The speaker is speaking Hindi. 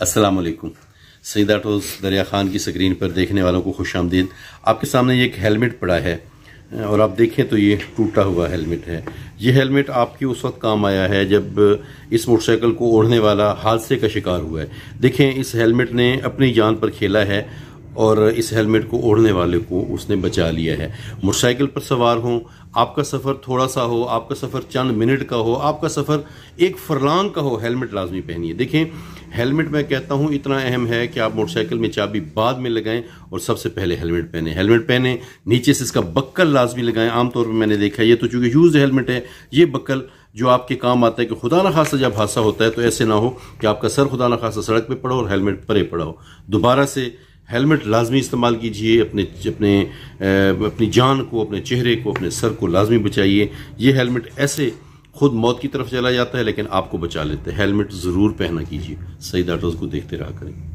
अस्सलाम वालेकुम सही डाटोज दरिया ख़ान की स्क्रीन पर देखने वालों को खुश आमदीद आपके सामने ये एक हेलमेट पड़ा है और आप देखें तो ये टूटा हुआ हेलमेट है ये हेलमेट आपके उस वक्त काम आया है जब इस मोटरसाइकिल को ओढ़ने वाला हादसे का शिकार हुआ है देखें इस हेलमेट ने अपनी जान पर खेला है और इस हेलमेट को ओढ़ने वाले को उसने बचा लिया है मोटरसाइकिल पर सवार हो आपका सफ़र थोड़ा सा हो आपका सफ़र चंद मिनट का हो आपका सफ़र एक फरलांग का हो हेलमेट लाजमी पहनिए देखें हेलमेट मैं कहता हूँ इतना अहम है कि आप मोटरसाइकिल में चाबी बाद में लगाएं और सबसे पहले हेलमेट पहने हेलमेट पहने नीचे से इसका बक्कल लाजमी लगाएं आमतौर पर मैंने देखा ये तो चूंकि यूज हेलमेट है ये बक्कल जो आपके काम आता है कि खुदा ना खासा जब हादसा होता है तो ऐसे ना हो कि आपका सर खुदा ना खासा सड़क पर पड़ा और हेलमेट परे पड़ा हो दोबारा से हेलमेट लाजमी इस्तेमाल कीजिए अपने अपने अपनी जान को अपने चेहरे को अपने सर को लाजमी बचाइए ये हेलमेट ऐसे खुद मौत की तरफ चला जाता है लेकिन आपको बचा लेते हैं हेलमेट ज़रूर पहना कीजिए सही डॉक्टर्स को देखते रहा करेंगे